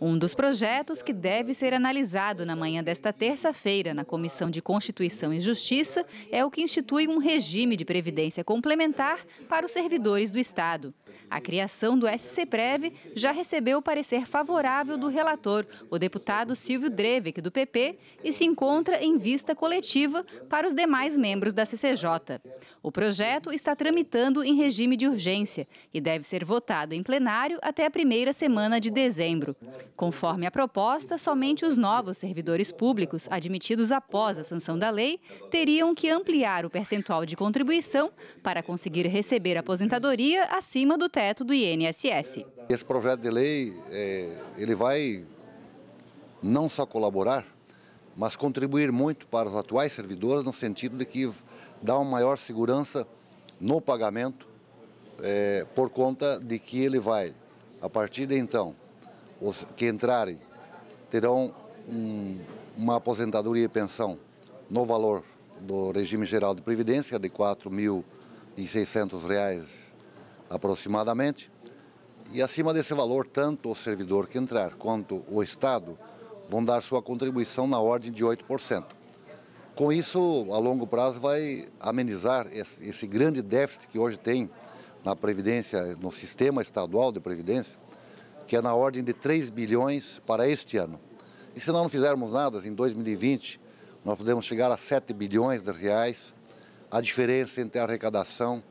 Um dos projetos que deve ser analisado na manhã desta terça-feira na Comissão de Constituição e Justiça é o que institui um regime de previdência complementar para os servidores do Estado. A criação do SCPREV já recebeu o parecer favorável do relator, o deputado Silvio Drevec, do PP, e se encontra em vista coletiva para os demais membros da CCJ. O projeto está tramitando em regime de urgência e deve ser votado em plenário até a primeira semana de dezembro. Conforme a proposta, somente os novos servidores públicos admitidos após a sanção da lei teriam que ampliar o percentual de contribuição para conseguir receber aposentadoria acima do teto do INSS. Esse projeto de lei é, ele vai não só colaborar, mas contribuir muito para os atuais servidores no sentido de que dá uma maior segurança no pagamento, é, por conta de que ele vai, a partir de então, os que entrarem terão um, uma aposentadoria e pensão no valor do regime geral de previdência de R$ 4.600 aproximadamente. E acima desse valor, tanto o servidor que entrar quanto o Estado vão dar sua contribuição na ordem de 8%. Com isso, a longo prazo, vai amenizar esse grande déficit que hoje tem na Previdência, no sistema estadual de Previdência, que é na ordem de 3 bilhões para este ano. E se não fizermos nada, em 2020, nós podemos chegar a 7 bilhões de reais, a diferença entre a arrecadação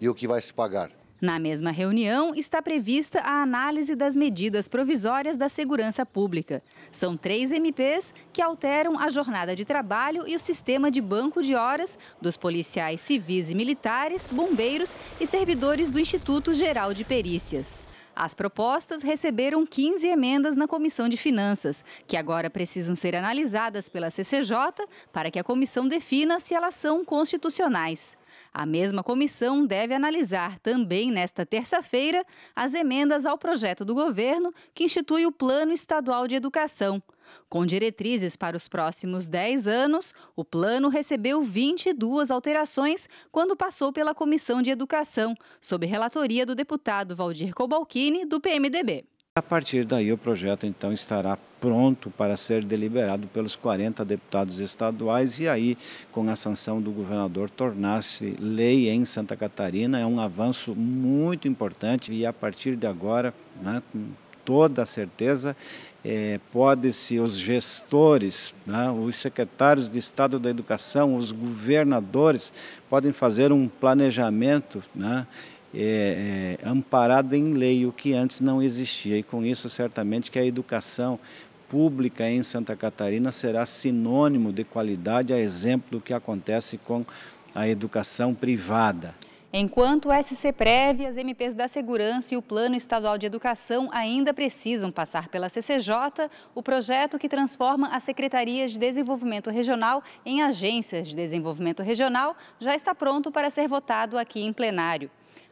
e o que vai se pagar. Na mesma reunião, está prevista a análise das medidas provisórias da segurança pública. São três MPs que alteram a jornada de trabalho e o sistema de banco de horas dos policiais civis e militares, bombeiros e servidores do Instituto Geral de Perícias. As propostas receberam 15 emendas na Comissão de Finanças, que agora precisam ser analisadas pela CCJ para que a comissão defina se elas são constitucionais. A mesma comissão deve analisar também nesta terça-feira as emendas ao projeto do governo que institui o Plano Estadual de Educação. Com diretrizes para os próximos 10 anos, o plano recebeu 22 alterações quando passou pela Comissão de Educação, sob relatoria do deputado Valdir Cobalcini, do PMDB. A partir daí, o projeto então estará pronto para ser deliberado pelos 40 deputados estaduais e aí, com a sanção do governador, tornar-se lei em Santa Catarina. É um avanço muito importante e a partir de agora, né, toda a certeza, é, pode-se os gestores, né, os secretários de Estado da Educação, os governadores, podem fazer um planejamento né, é, é, amparado em lei, o que antes não existia. E com isso, certamente, que a educação pública em Santa Catarina será sinônimo de qualidade, a exemplo do que acontece com a educação privada. Enquanto o SC Preve, as MPs da Segurança e o Plano Estadual de Educação ainda precisam passar pela CCJ, o projeto que transforma as Secretarias de Desenvolvimento Regional em agências de desenvolvimento regional já está pronto para ser votado aqui em plenário.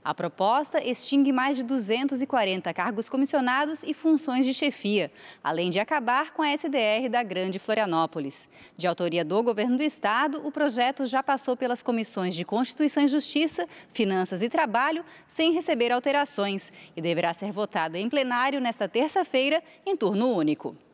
A proposta extingue mais de 240 cargos comissionados e funções de chefia, além de acabar com a SDR da Grande Florianópolis. De autoria do governo do estado, o projeto já passou pelas comissões de Constituição e Justiça, Finanças e Trabalho, sem receber alterações, e deverá ser votado em plenário nesta terça-feira, em turno único.